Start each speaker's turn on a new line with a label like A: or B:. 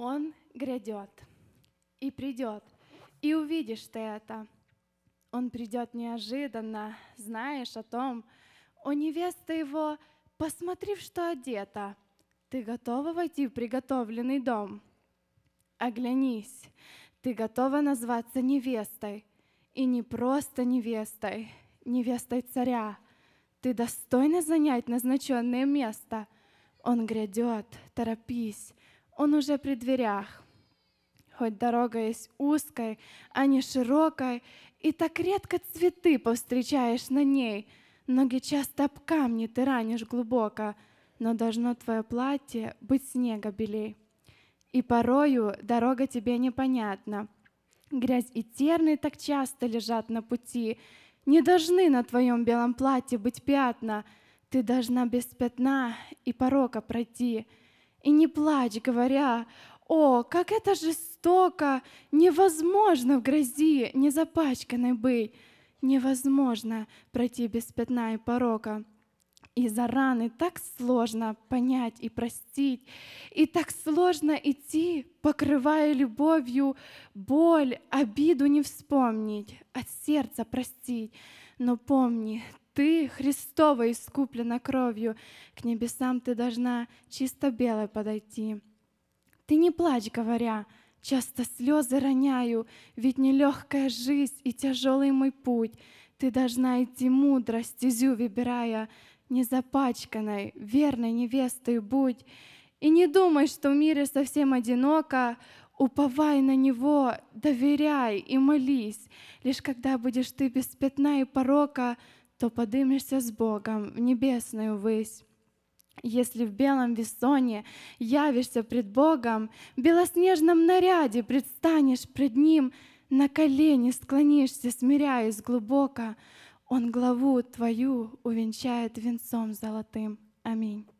A: Он грядет и придет, и увидишь ты это. Он придет неожиданно, знаешь о том, у невесты его, посмотри, что одета. Ты готова войти в приготовленный дом? Оглянись, ты готова назваться невестой. И не просто невестой, невестой царя. Ты достойна занять назначенное место. Он грядет, торопись, он уже при дверях. Хоть дорога есть узкой, а не широкой, и так редко цветы повстречаешь на ней. Ноги часто об камни ты ранишь глубоко, но должно твое платье быть снега белей. И порою дорога тебе непонятна. Грязь и терны так часто лежат на пути. Не должны на твоем белом платье быть пятна. Ты должна без пятна и порока пройти — и не плачь, говоря, «О, как это жестоко! Невозможно в грязи незапачканной быть! Невозможно пройти без пятна и порока и Из-за раны так сложно понять и простить, и так сложно идти, покрывая любовью боль, обиду не вспомнить, от сердца простить. Но помни, ты Христова искуплена кровью, к небесам ты должна чисто белой подойти. Ты не плачь, говоря, часто слезы роняю, ведь нелегкая жизнь и тяжелый мой путь. Ты должна идти мудро, стезю выбирая, незапачканной, верной невестой будь. И не думай, что в мире совсем одиноко, уповай на Него, доверяй и молись. Лишь когда будешь ты без пятна и порока, то подымешься с Богом в небесную высь. Если в белом весоне явишься пред Богом, в белоснежном наряде предстанешь пред Ним, на колени склонишься, смиряясь глубоко, Он главу твою увенчает венцом золотым. Аминь.